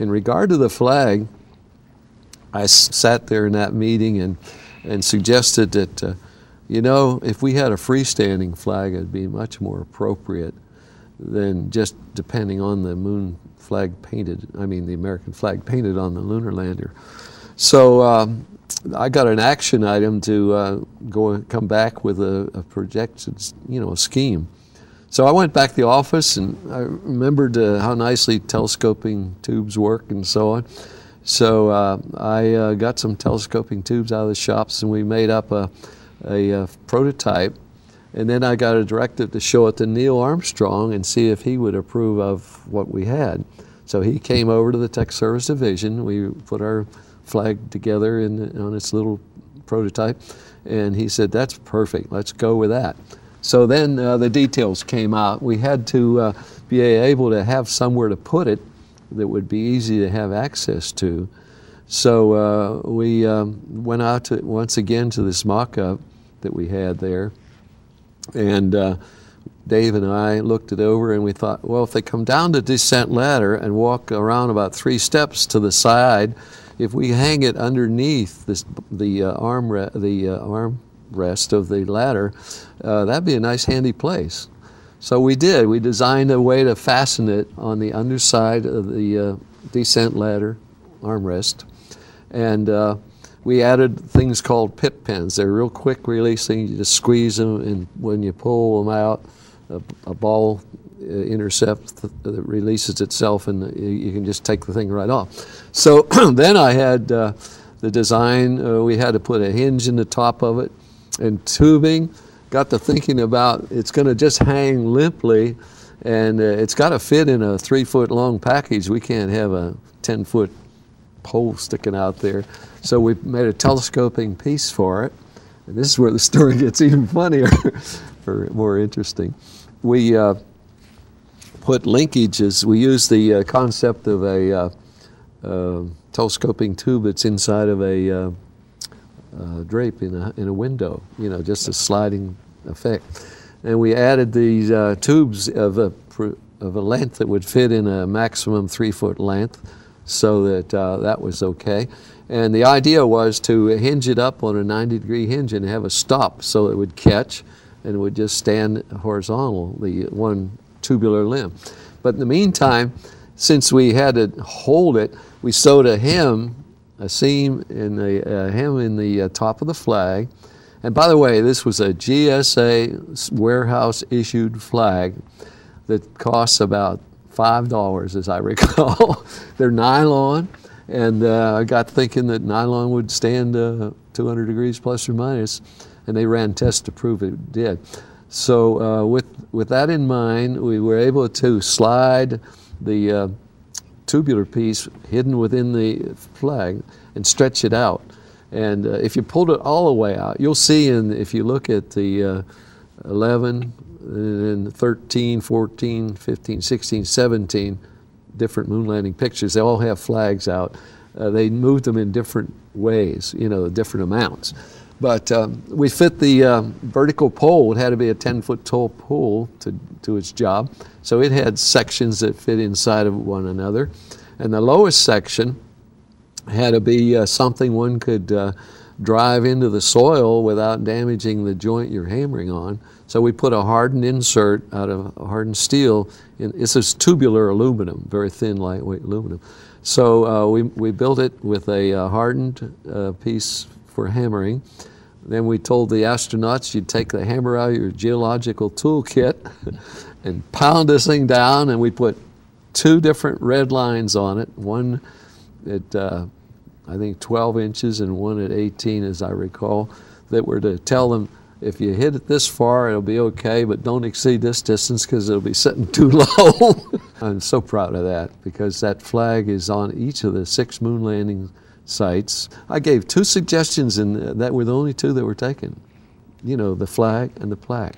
in regard to the flag, I sat there in that meeting and, and suggested that, uh, you know, if we had a freestanding flag, it'd be much more appropriate than just depending on the moon flag painted, I mean, the American flag painted on the lunar lander. So um, I got an action item to uh, go come back with a, a projected, you know, a scheme. So I went back to the office and I remembered uh, how nicely telescoping tubes work and so on. So uh, I uh, got some telescoping tubes out of the shops and we made up a, a, a uh, prototype. And then I got a directive to show it to Neil Armstrong and see if he would approve of what we had. So he came over to the Tech Service Division. We put our flag together in, on its little prototype. And he said, that's perfect, let's go with that. So then uh, the details came out. We had to uh, be able to have somewhere to put it that would be easy to have access to. So uh, we um, went out to, once again to this mock up that we had there. And uh, Dave and I looked it over and we thought, well, if they come down the descent ladder and walk around about three steps to the side, if we hang it underneath this, the uh, arm, the uh, arm rest of the ladder, uh, that'd be a nice handy place. So we did. We designed a way to fasten it on the underside of the uh, descent ladder armrest. And uh, we added things called pit pins. They're real quick releasing. You just squeeze them, and when you pull them out, a, a ball uh, intercept that uh, releases itself, and uh, you can just take the thing right off. So then I had the design. Uh, we had to put a hinge in the top of it and tubing. Got to thinking about it's going to just hang limply and uh, it's got to fit in a three foot long package. We can't have a 10 foot pole sticking out there. So we made a telescoping piece for it. And this is where the story gets even funnier or more interesting. We uh, put linkages, we use the uh, concept of a uh, uh, telescoping tube that's inside of a uh, uh, drape in a, in a window, you know, just a sliding effect. And we added these uh, tubes of a, of a length that would fit in a maximum three foot length so that uh, that was okay. And the idea was to hinge it up on a 90 degree hinge and have a stop so it would catch and it would just stand horizontal, the one tubular limb. But in the meantime, since we had to hold it, we sewed a hem a seam in the uh, hem in the uh, top of the flag. And by the way, this was a GSA warehouse issued flag that costs about $5 as I recall. They're nylon and uh, I got thinking that nylon would stand uh, 200 degrees plus or minus and they ran tests to prove it did. So uh, with, with that in mind, we were able to slide the uh, tubular piece hidden within the flag and stretch it out. And uh, if you pulled it all the way out, you'll see in, if you look at the uh, 11, and 13, 14, 15, 16, 17 different moon landing pictures, they all have flags out. Uh, they moved them in different ways, you know, different amounts. But um, we fit the um, vertical pole. It had to be a 10 foot tall pole to do its job. So it had sections that fit inside of one another. And the lowest section had to be uh, something one could uh, drive into the soil without damaging the joint you're hammering on. So we put a hardened insert out of hardened steel. In, it's this tubular aluminum, very thin, lightweight aluminum. So uh, we, we built it with a uh, hardened uh, piece for hammering. Then we told the astronauts you'd take the hammer out of your geological toolkit and pound this thing down, and we put two different red lines on it, one at uh, I think 12 inches and one at 18, as I recall, that were to tell them if you hit it this far, it'll be okay, but don't exceed this distance because it'll be sitting too low. I'm so proud of that because that flag is on each of the six moon landings sites. I gave two suggestions, and that were the only two that were taken. You know, the flag and the plaque.